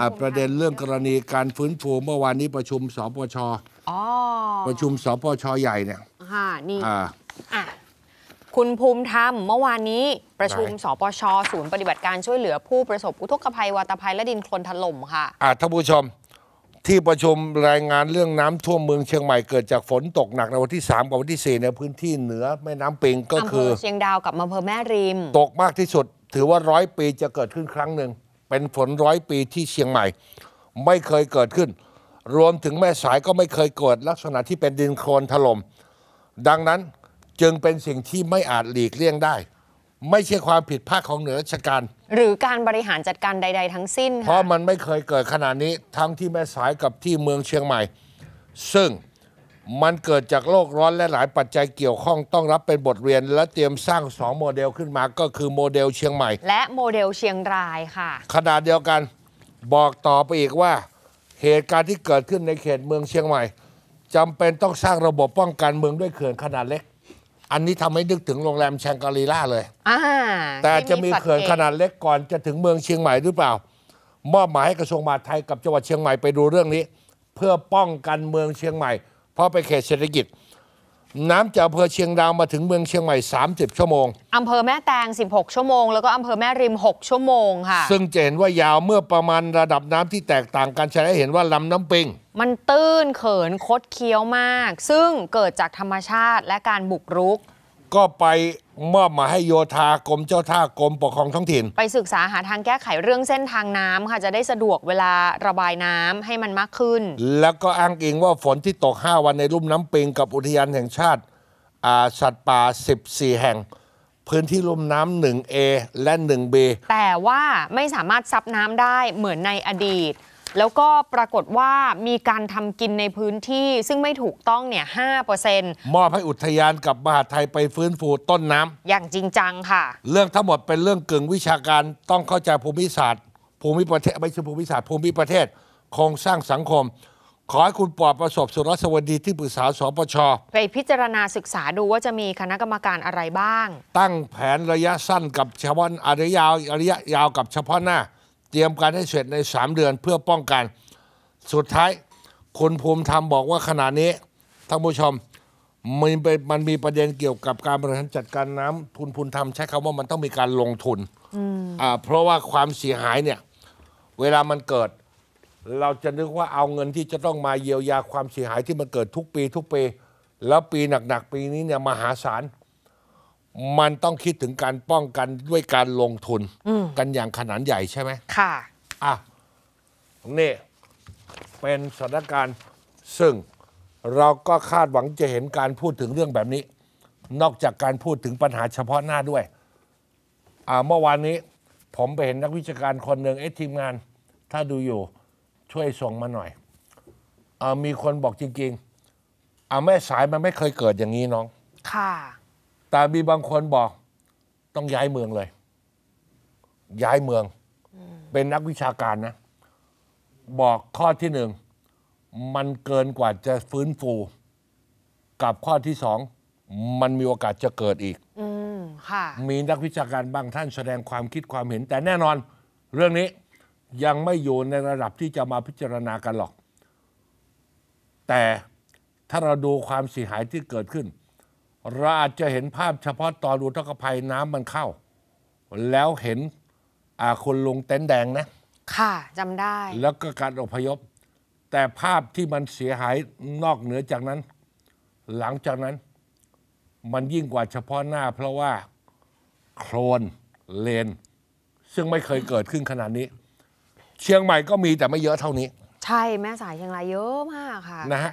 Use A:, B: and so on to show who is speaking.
A: อ่ประเด็นเรื่องกรณีการฟื้นฟูเมื่อวานนี้ประชุมสปชอประชุมสปชใหญ่เนี่ยค่ะนี่อ่า
B: คุณภูมิธรรมเมื่อวานนี้ ประชุมสปชศูนย์ปฏิบัติการช่วยเหลือผู้ประสบอุทกภัยวาตภัยและดินโคลนถล่มค่ะ
A: อ่าท่านผู้ชมที่ประชุมรายงานเรื่องน้ำท่วมเมืองเชียงใหม่เกิดจากฝนตกหนักในวันที่3กับวันที่4ในพื้นที่เหนือแม่น้ำปิงก็คืออำเภอเ
B: ชียงดาวกับอำเภอแม่
A: ริมตกมากที่สุดถือว่าร้อยปีจะเกิดขึ้นครั้งหนึ่งเป็นฝนร้อยปีที่เชียงใหม่ ไม่เคยเกิดขึ้น รวมถึงแม่สายก็ไม่เคยเกิดลักษณะที่เป็นดินโคลนถลม่มดังนั้นจึงเป็นสิ่งที่ไม่อาจหลีกเลี่ยงได้ ไม่ใช่ความผิดพลาดของเหนือราชการ หรือการบริหารจัดการใด ๆ ทั้งสิ้น เพราะมันไม่เคยเกิดขนาดนี้ ทั้งที่แม่สายกับที่เมืองเชียงใหม่ ซึ่งมันเกิดจากโลกร้อนและหลายปัจจัยเกี่ยวข้องต้องรับเป็นบทเรียนและเตรียมสร้าง 2 โมเดลขึ้นมา ก็คือโมเดลเชียงใหม่
B: และโมเดลเชียงรายค่ะ
A: ขนาดเดียวกันบอกต่อไปอีกว่า เหตุการณ์ที่เกิดขึ้นในเขตเมืองเชียงใหม่จำเป็นต้องสร้างระบบป้องกันเมืองด้วยเขื่อนขนาดเล็ก อันนี้ทำให้นึกถึงโรงแรมแชงกรีล่าเลย
B: อแต่จะมีเขื่อนขนาด
A: เล็กก่อนจะถึงเมืองเชียงใหม่หรือเปล่า มอบหมายให้กระทรวงมหาดไทยกับจังหวัดเชียงใหม่ไปดูเรื่องนี้ เพื่อป้องกันเมืองเชียงใหม่พราะไปเขตเศรษฐกิจ น้ำจากอำเภอเชียงดาวมาถึงเมืองเชียงใหม่ 30 ชั่วโมง
B: อำเภอแม่ แตง 16 ชั่วโมง แล้วก็ อำเภอแม่ริม 6 ชั่วโมงค่ะซึ่
A: งจะเห็นว่ายาวเมื่อประมาณระดับน้ำที่แตกต่างกันจะได้เห็นว่าลำน้ำปิง
B: มันตื้นเขินคดเคี้ยวมาก ซึ่งเกิดจากธรรมชาติและการบุกรุก
A: ก็ไปมอบมาให้โยธากรมเจ้าท่ากรมปกครองท้องถิ่น ไ
B: ปศึกษาหาทางแก้ไขเรื่องเส้นทางน้ำค่ะจะได้สะดวกเวลาระบายน้ำให้มันมากขึ้น
A: แล้วก็อ้างอิงว่าฝนที่ตก 5 วันในรุ่มน้ำปิงกับอุทยานแห่งชาติอาสัตว์ป่า 14 แห่ง พื้นที่ลุ่มน้ำ 1A และ 1B
B: แต่ว่าไม่สามารถซับน้ำได้เหมือนในอดีตแล้วก็ปรากฏว่ามีการทำกินในพื้นที่ ซึ่งไม่ถูกต้องเนี่ย
A: 5%มอบให้อุทยานกับมหาไทยไปฟื้นฟูต้นน้
B: ำ อย่างจริงจังค่ะ
A: เรื่องทั้งหมดเป็นเรื่องเกึ่งวิชาการต้องเข้าใจภูมิศาสตร์ ภูมิประเทศไม่ใช่ภูมิศาสตร์ภูมิประเทศ โครงสร้างสังคม ขอให้คุณปอบประสบสุรสวัสดีที่ปรึกษาสปช
B: ไปพิจารณาศึกษาดูว่าจะมีคณะกรรมการอะไรบ้าง
A: ตั้งแผนระยะสั้นกับเฉพาะระยะยาวระยะยาวกับเฉพาะหน้าเตรียมการให้เสร็จใน 3 เดือนเพื่อป้องกัน สุดท้ายคุณภูมิธรรมบอกว่าขณะนี้ท่านผู้ชมมันเป็นมันมีประเด็นเกี่ยวกับการบริหารจัดการน้ำทุนพมนธรรมใช้คำว่ามันต้องมีการลงทุนอ่าเพราะว่าความเสียหายเนี่ยเวลามันเกิด เราจะนึกว่าเอาเงินที่จะต้องมาเยียวยาความเสียหายที่มันเกิดทุกปี ทุกปีแล้วปีหนักๆปีนี้เนี่ยมหาศาลมันต้องคิดถึงการป้องกันด้วยการลงทุน กันอย่างขนาดใหญ่ใช่ไหมค่ะอ่ะตรงนี้เป็นสถานการณ์ซึ่ง เราก็คาดหวังจะเห็นการพูดถึงเรื่องแบบนี้ นอกจากการพูดถึงปัญหาเฉพาะหน้าด้วยอ่าเมื่อวานนี้ ผมไปเห็นนักวิชาการคนหนึ่งเอทีมงาน ถ้าดูอยู่ช่วยส่งมาหน่อยอ่ามีคนบอกจริง ๆอ่าแม่สายมันไม่เคยเกิดอย่างนี้น้อง ค่ะแต่มีบางคนบอกต้องย้ายเมืองเลย ย้ายเมือง เป็นนักวิชาการนะ บอกข้อที่หนึ่งมันเกินกว่าจะฟื้นฟู กับข้อที่สองมันมีโอกาสจะเกิดอีกอมมีนักวิชาการบางท่านแสดงความคิดความเห็น แต่แน่นอน เรื่องนี้ยังไม่อยู่ในระดับที่จะมาพิจารณากันหรอก แต่ถ้าเราดูความเสียหายที่เกิดขึ้นเราอาจจะเห็นภาพเฉพาะตอนอุทกภัยน้ำมันเข้า แล้วเห็นคนลงเต็นท์แดงนะ
B: ค่ะจำได้
A: แล้วก็การอพยพ แต่ภาพที่มันเสียหายนอกเหนือจากนั้น หลังจากนั้น มันยิ่งกว่าเฉพาะหน้าเพราะว่า โครนเลน ซึ่งไม่เคยเกิดขึ้นขนาดนี้ เชียงใหม่ก็มีแต่ไม่เยอะเท่านี้
B: ใช่แม่สายเชียงรายเยอะมากค่ะ นะฮะ